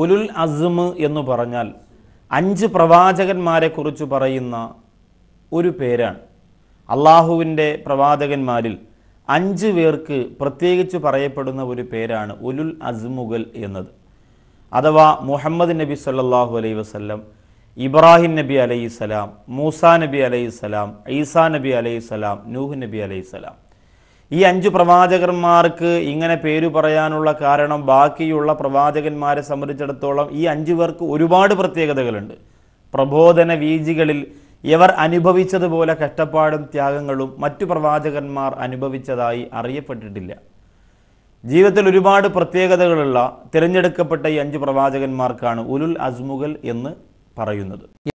ഉലുൽ അസ്മ് എന്ന് പറഞ്ഞാൽ അഞ്ച് പ്രവാചകന്മാരെ കുറിച്ച് പറയുന്ന ഒരു പേരാണ് അള്ളാഹുവിൻ്റെ പ്രവാചകന്മാരിൽ അഞ്ച് പേർക്ക് പ്രത്യേകിച്ച് പറയപ്പെടുന്ന ഒരു പേരാണ് ഉലുൽ അസ്മുകൾ എന്നത് അഥവാ മുഹമ്മദ് നബി സല്ലാഹു അലൈ വസ്ലം ഇബ്രാഹിം നബി അലൈഹി സ്വലാം മൂസ നബി അലൈഹി സ്വലാം ഈസാ നബി അലൈഹി സ്വലാം നൂഹ് നബി അലൈഹി സ്വലാം ഈ അഞ്ച് പ്രവാചകന്മാർക്ക് ഇങ്ങനെ പേര് പറയാനുള്ള കാരണം ബാക്കിയുള്ള പ്രവാചകന്മാരെ സംബന്ധിച്ചിടത്തോളം ഈ അഞ്ചു പേർക്ക് ഒരുപാട് പ്രത്യേകതകളുണ്ട് പ്രബോധന വീജികളിൽ ഇവർ അനുഭവിച്ചതുപോലെ കഷ്ടപ്പാടും ത്യാഗങ്ങളും മറ്റു പ്രവാചകന്മാർ അനുഭവിച്ചതായി അറിയപ്പെട്ടിട്ടില്ല ജീവിതത്തിൽ ഒരുപാട് പ്രത്യേകതകളുള്ള തിരഞ്ഞെടുക്കപ്പെട്ട ഈ അഞ്ച് പ്രവാചകന്മാർക്കാണ് ഉലുൽ അസ്മുഗൽ എന്ന് പറയുന്നത്